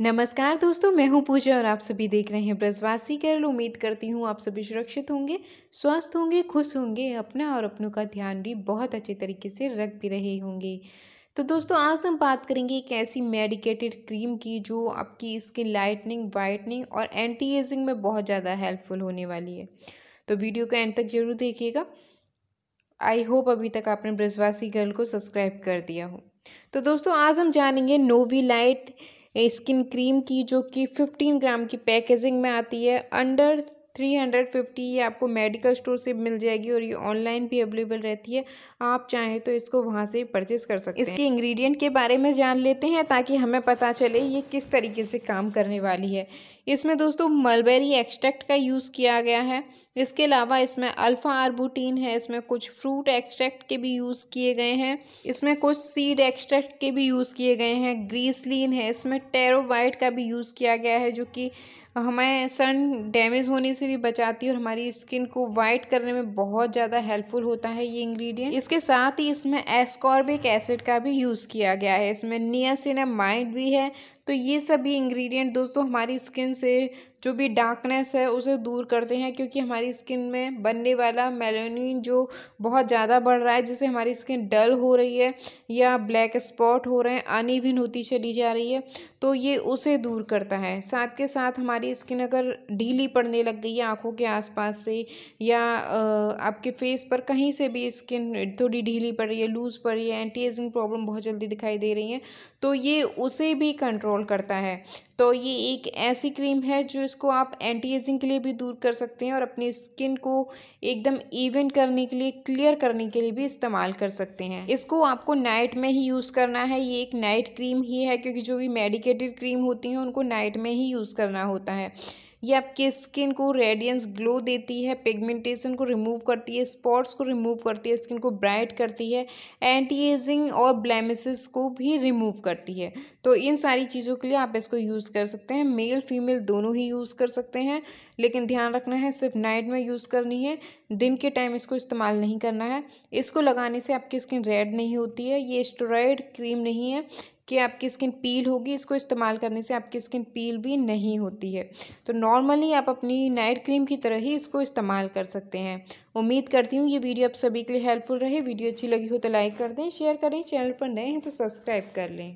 नमस्कार दोस्तों मैं हूं पूजा और आप सभी देख रहे हैं ब्रजवासी कैरल उम्मीद करती हूं आप सभी सुरक्षित होंगे स्वस्थ होंगे खुश होंगे अपना और अपनों का ध्यान भी बहुत अच्छे तरीके से रख भी रहे होंगे तो दोस्तों आज हम बात करेंगे एक ऐसी मेडिकेटेड क्रीम की जो आपकी स्किन लाइटनिंग वाइटनिंग और एंटी एजिंग में बहुत ज़्यादा हेल्पफुल होने वाली है तो वीडियो को एंड तक जरूर देखिएगा आई होप अभी तक आपने ब्रजवासी गर्ल को सब्सक्राइब कर दिया हो तो दोस्तों आज हम जानेंगे नोवी लाइट स्किन क्रीम की जो कि फिफ्टीन ग्राम की पैकेजिंग में आती है अंडर थ्री हंड्रेड फिफ्टी ये आपको मेडिकल स्टोर से मिल जाएगी और ये ऑनलाइन भी अवेलेबल रहती है आप चाहें तो इसको वहाँ से परचेज कर सकते हैं इसके इंग्रेडिएंट के बारे में जान लेते हैं ताकि हमें पता चले ये किस तरीके से काम करने वाली है इसमें दोस्तों मलबेरी एक्सट्रैक्ट का यूज़ किया गया है इसके अलावा इसमें अल्फ़ा आरबूटीन है इसमें कुछ फ्रूट एक्सट्रैक्ट के भी यूज़ किए गए हैं इसमें कुछ सीड एक्सट्रैक्ट के भी यूज़ किए गए हैं ग्रीसलिन है इसमें टेरो वाइट का भी यूज़ किया गया है जो कि हमें सन डैमेज होने से भी बचाती है और हमारी स्किन को वाइट करने में बहुत ज़्यादा हेल्पफुल होता है ये इंग्रेडिएंट इसके साथ ही इसमें एस्कॉर्बिक एसिड का भी यूज़ किया गया है इसमें नियासिनामाइड भी है तो ये सभी इंग्रेडिएंट दोस्तों हमारी स्किन से जो भी डार्कनेस है उसे दूर करते हैं क्योंकि हमारी स्किन में बनने वाला मेलानिन जो बहुत ज़्यादा बढ़ रहा है जिससे हमारी स्किन डल हो रही है या ब्लैक स्पॉट हो रहे हैं अनइवन होती चली जा रही है तो ये उसे दूर करता है साथ के साथ हमारी स्किन अगर ढीली पड़ने लग गई है आँखों के आसपास से या आपके फेस पर कहीं से भी स्किन थोड़ी ढीली पड़ रही है लूज़ पड़ रही है एंटी एजिंग प्रॉब्लम बहुत जल्दी दिखाई दे रही है तो ये उसे भी कंट्रोल कंट्रोल करता है तो ये एक ऐसी क्रीम है जो इसको आप एंटी एजिंग के लिए भी दूर कर सकते हैं और अपनी स्किन को एकदम इवन करने के लिए क्लियर करने के लिए भी इस्तेमाल कर सकते हैं इसको आपको नाइट में ही यूज़ करना है ये एक नाइट क्रीम ही है क्योंकि जो भी मेडिकेटेड क्रीम होती हैं उनको नाइट में ही यूज़ करना होता है ये आपके स्किन को रेडियंस ग्लो देती है पिगमेंटेशन को रिमूव करती है स्पॉट्स को रिमूव करती है स्किन को ब्राइट करती है एंटी एजिंग और ब्लेमिसेस को भी रिमूव करती है तो इन सारी चीज़ों के लिए आप इसको यूज़ कर सकते हैं मेल फीमेल दोनों ही यूज़ कर सकते हैं लेकिन ध्यान रखना है सिर्फ नाइट में यूज़ करनी है दिन के टाइम इसको इस्तेमाल नहीं करना है इसको लगाने से आपकी स्किन रेड नहीं होती है ये स्टोराइड क्रीम नहीं है कि आपकी स्किन पील होगी इसको इस्तेमाल करने से आपकी स्किन पील भी नहीं होती है तो नॉर्मली आप अपनी नाइट क्रीम की तरह ही इसको इस्तेमाल कर सकते हैं उम्मीद करती हूँ ये वीडियो आप सभी के लिए हेल्पफुल रहे वीडियो अच्छी लगी हो तो लाइक कर दें शेयर करें चैनल पर नए हैं तो सब्सक्राइब कर लें